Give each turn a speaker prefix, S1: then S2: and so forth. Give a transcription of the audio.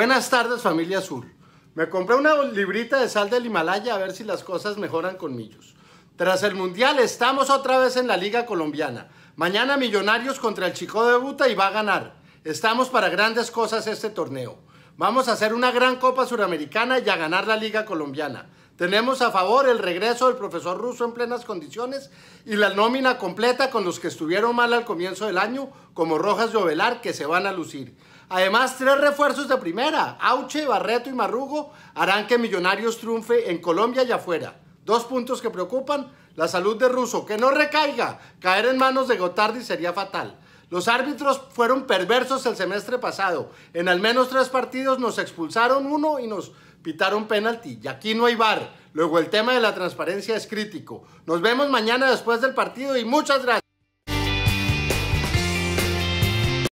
S1: Buenas tardes familia azul. Me compré una librita de sal del Himalaya a ver si las cosas mejoran con Millos. Tras el Mundial estamos otra vez en la Liga Colombiana. Mañana Millonarios contra el Chico de Buta y va a ganar. Estamos para grandes cosas este torneo. Vamos a hacer una gran Copa Suramericana y a ganar la Liga Colombiana. Tenemos a favor el regreso del profesor Russo en plenas condiciones y la nómina completa con los que estuvieron mal al comienzo del año, como Rojas y Ovelar, que se van a lucir. Además, tres refuerzos de primera, Auche, Barreto y Marrugo, harán que Millonarios triunfe en Colombia y afuera. Dos puntos que preocupan, la salud de Russo, que no recaiga, caer en manos de Gotardi sería fatal. Los árbitros fueron perversos el semestre pasado. En al menos tres partidos nos expulsaron uno y nos pitaron penalti y aquí no hay bar. Luego el tema de la transparencia es crítico. Nos vemos mañana después del partido y muchas gracias.